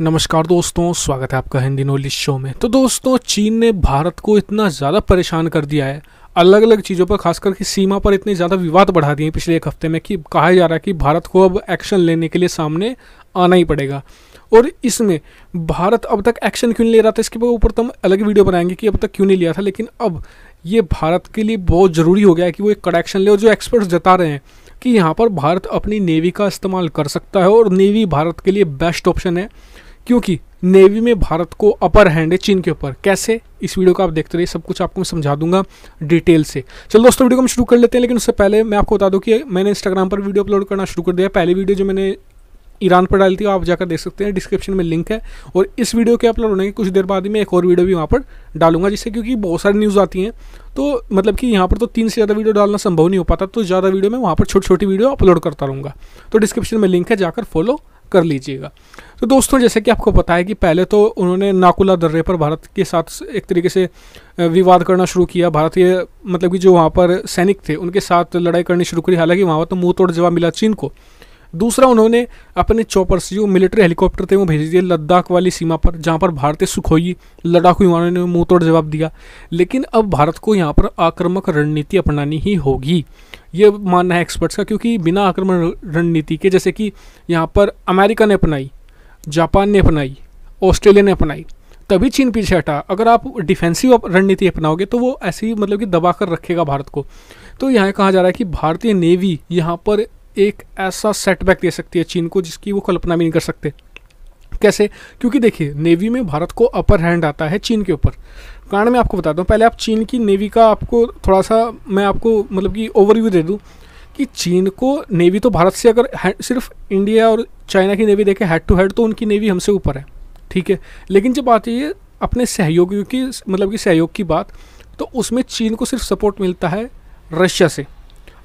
नमस्कार दोस्तों स्वागत है आपका हिंदी नॉलेज शो में तो दोस्तों चीन ने भारत को इतना ज़्यादा परेशान कर दिया है अलग अलग चीज़ों पर खास करके सीमा पर इतने ज़्यादा विवाद बढ़ा दिए पिछले एक हफ्ते में कि कहा जा रहा है कि भारत को अब एक्शन लेने के लिए सामने आना ही पड़ेगा और इसमें भारत अब तक एक्शन क्यों नहीं ले रहा था इसके ऊपर तो हम अलग वीडियो बनाएंगे कि अब तक क्यों नहीं लिया था लेकिन अब ये भारत के लिए बहुत ज़रूरी हो गया है कि वो एक कड़ा एक्शन ले और जो एक्सपर्ट्स जता रहे हैं कि यहाँ पर भारत अपनी नेवी का इस्तेमाल कर सकता है और नेवी भारत के लिए बेस्ट ऑप्शन है क्योंकि नेवी में भारत को अपर हैंड है चीन के ऊपर कैसे इस वीडियो को आप देखते रहिए सब कुछ आपको मैं समझा दूंगा डिटेल से चलो दोस्तों वीडियो को हम शुरू कर लेते हैं लेकिन उससे पहले मैं आपको बता दूं कि मैंने इंस्टाग्राम पर वीडियो अपलोड करना शुरू कर दिया पहली वीडियो जो मैंने ईरान पर डाली थी आप जाकर देख सकते हैं डिस्क्रिप्शन में लिंक है और इस वीडियो के अपलोड होने के कुछ देर बाद ही मैं एक और वीडियो भी वहाँ पर डालूंगा जिससे क्योंकि बहुत सारी न्यूज़ आती हैं तो मतलब कि यहाँ पर तो तीन से ज़्यादा वीडियो डालना संभव नहीं हो पाता तो ज़्यादा वीडियो मैं वहाँ पर छोटी छोटी वीडियो अपलोड करता रहूँगा तो डिस्क्रिप्शन में लिंक है जाकर फॉलो कर लीजिएगा तो दोस्तों जैसे कि आपको पता है कि पहले तो उन्होंने नाकुला दर्रे पर भारत के साथ एक तरीके से विवाद करना शुरू किया भारतीय मतलब कि जो वहाँ पर सैनिक थे उनके साथ लड़ाई करनी शुरू करी हालांकि वहाँ पर तो मुँह तोड़ जवाब मिला चीन को दूसरा उन्होंने अपने से जो मिलिट्री हेलीकॉप्टर थे वो भेज दिए लद्दाख वाली सीमा पर जहाँ पर भारतीय सुखोई लड़ाकू विमानों ने मुँह तोड़ जवाब दिया लेकिन अब भारत को यहाँ पर आक्रामक रणनीति अपनानी ही होगी ये मानना है एक्सपर्ट्स का क्योंकि बिना आक्रमक रणनीति के जैसे कि यहाँ पर अमेरिका ने अपनाई जापान ने अपनाई ऑस्ट्रेलिया ने अपनाई तभी चीन पीछे हटा अगर आप डिफेंसिव रणनीति अपनाओगे तो वो ऐसे ही मतलब कि दबा कर रखेगा भारत को तो यहाँ कहा जा रहा है कि भारतीय नेवी यहाँ पर एक ऐसा सेटबैक दे सकती है चीन को जिसकी वो कल्पना भी नहीं कर सकते कैसे क्योंकि देखिए नेवी में भारत को अपर हैंड आता है चीन के ऊपर कारण मैं आपको बताता हूँ पहले आप चीन की नेवी का आपको थोड़ा सा मैं आपको मतलब कि ओवरव्यू दे दूँ कि चीन को नेवी तो भारत से अगर सिर्फ इंडिया और चाइना की नेवी देखें हेड टू हेड तो उनकी नेवी हमसे ऊपर है ठीक है लेकिन जब आती है अपने सहयोगियों की मतलब कि सहयोग की बात तो उसमें चीन को सिर्फ सपोर्ट मिलता है रशिया से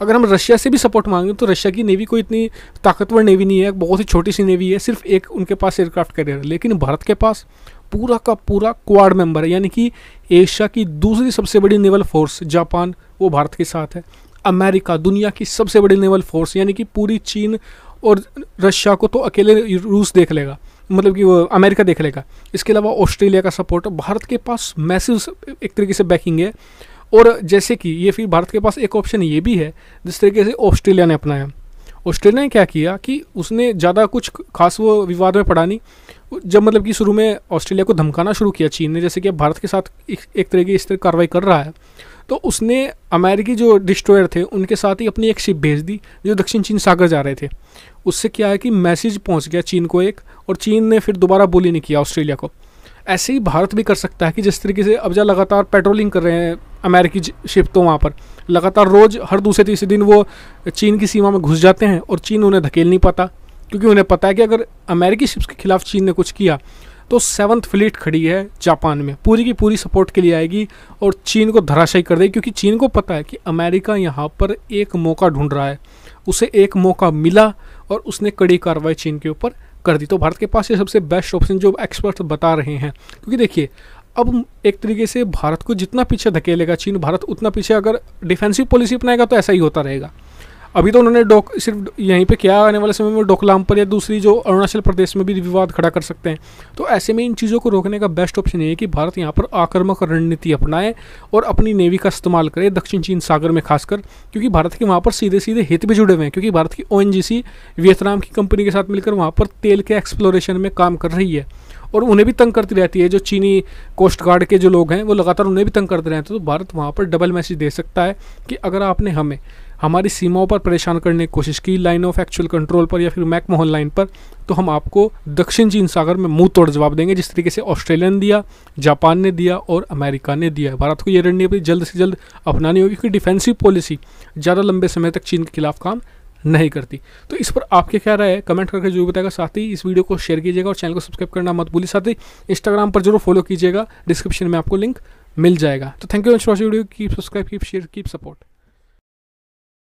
अगर हम रशिया से भी सपोर्ट मांगें तो रशिया की नेवी कोई इतनी ताकतवर नेवी नहीं है बहुत ही छोटी सी नेवी है सिर्फ एक उनके पास एयरक्राफ्ट कैरियर है लेकिन भारत के पास पूरा का पूरा क्वाड मेंबर है यानी कि एशिया की दूसरी सबसे बड़ी नेवल फोर्स जापान वो भारत के साथ है अमेरिका दुनिया की सबसे बड़ी नेवल फोर्स यानी कि पूरी चीन और रशिया को तो अकेले रूस देख लेगा मतलब कि वो अमेरिका देख लेगा इसके अलावा ऑस्ट्रेलिया का सपोर्ट भारत के पास मैसिव एक तरीके से बैकिंग है और जैसे कि ये फिर भारत के पास एक ऑप्शन ये भी है जिस तरीके से ऑस्ट्रेलिया ने अपनाया ऑस्ट्रेलिया ने क्या किया कि उसने ज़्यादा कुछ खास वो विवाद में पड़ा नहीं जब मतलब कि शुरू में ऑस्ट्रेलिया को धमकाना शुरू किया चीन ने जैसे कि अब भारत के साथ एक तरह की इस तरह कार्रवाई कर रहा है तो उसने अमेरिकी जो डिस्ट्रॉयर थे उनके साथ ही अपनी एक शिप भेज दी जो दक्षिण चीन सागर जा रहे थे उससे क्या है कि मैसेज पहुंच गया चीन को एक और चीन ने फिर दोबारा बोली नहीं किया ऑस्ट्रेलिया को ऐसे ही भारत भी कर सकता है कि जिस तरीके से अफजा लगातार पेट्रोलिंग कर रहे हैं अमेरिकी शिप तो वहाँ पर लगातार रोज़ हर दूसरे तीसरे दिन वो चीन की सीमा में घुस जाते हैं और चीन उन्हें धकेल नहीं पाता क्योंकि उन्हें पता है कि अगर अमेरिकी शिप्स के खिलाफ चीन ने कुछ किया तो सेवन्थ फ्लीट खड़ी है जापान में पूरी की पूरी सपोर्ट के लिए आएगी और चीन को धराशायी कर देगी क्योंकि चीन को पता है कि अमेरिका यहाँ पर एक मौका ढूंढ रहा है उसे एक मौका मिला और उसने कड़ी कार्रवाई चीन के ऊपर कर दी तो भारत के पास ये सबसे बेस्ट ऑप्शन जो एक्सपर्ट्स बता रहे हैं क्योंकि देखिए अब एक तरीके से भारत को जितना पीछे धकेलेगा चीन भारत उतना पीछे अगर डिफेंसिव पॉलिसी अपनाएगा तो ऐसा ही होता रहेगा अभी तो उन्होंने डोक सिर्फ यहीं पे क्या आने वाले समय में डोकलाम पर या दूसरी जो अरुणाचल प्रदेश में भी विवाद खड़ा कर सकते हैं तो ऐसे में इन चीज़ों को रोकने का बेस्ट ऑप्शन ये है कि भारत यहाँ पर आक्रमक रणनीति अपनाए और अपनी नेवी का इस्तेमाल करे दक्षिण चीन सागर में खासकर क्योंकि भारत के वहाँ पर सीधे सीधे हित भी जुड़े हुए हैं क्योंकि भारत की ओ वियतनाम की कंपनी के साथ मिलकर वहाँ पर तेल के एक्सप्लोरेशन में काम कर रही है और उन्हें भी तंग करती रहती है जो चीनी कोस्ट गार्ड के जो लोग हैं वो लगातार उन्हें भी तंग करते रहते हैं तो भारत वहाँ पर डबल मैसेज दे सकता है कि अगर आपने हमें हमारी सीमाओं पर परेशान करने की कोशिश की लाइन ऑफ एक्चुअल कंट्रोल पर या फिर मैकमोहन लाइन पर तो हम आपको दक्षिण चीन सागर में मुंह तोड़ जवाब देंगे जिस तरीके से ऑस्ट्रेलिया ने दिया जापान ने दिया और अमेरिका ने दिया भारत को ये रणनीति अपनी जल्द से जल्द अपनानी होगी क्योंकि डिफेंसिव पॉलिसी ज़्यादा लंबे समय तक चीन के खिलाफ काम नहीं करती तो इस पर आपके क्या राय है कमेंट करके जरूर बताएगा साथ ही इस वीडियो को शेयर कीजिएगा और चैनल को सब्सक्राइब करना मत भूलिए साथ ही इंस्टाग्राम पर जरूर फॉलो कीजिएगा डिस्क्रिप्शन में आपको लिंक मिल जाएगा तो thank you watch video keep subscribe keep share keep support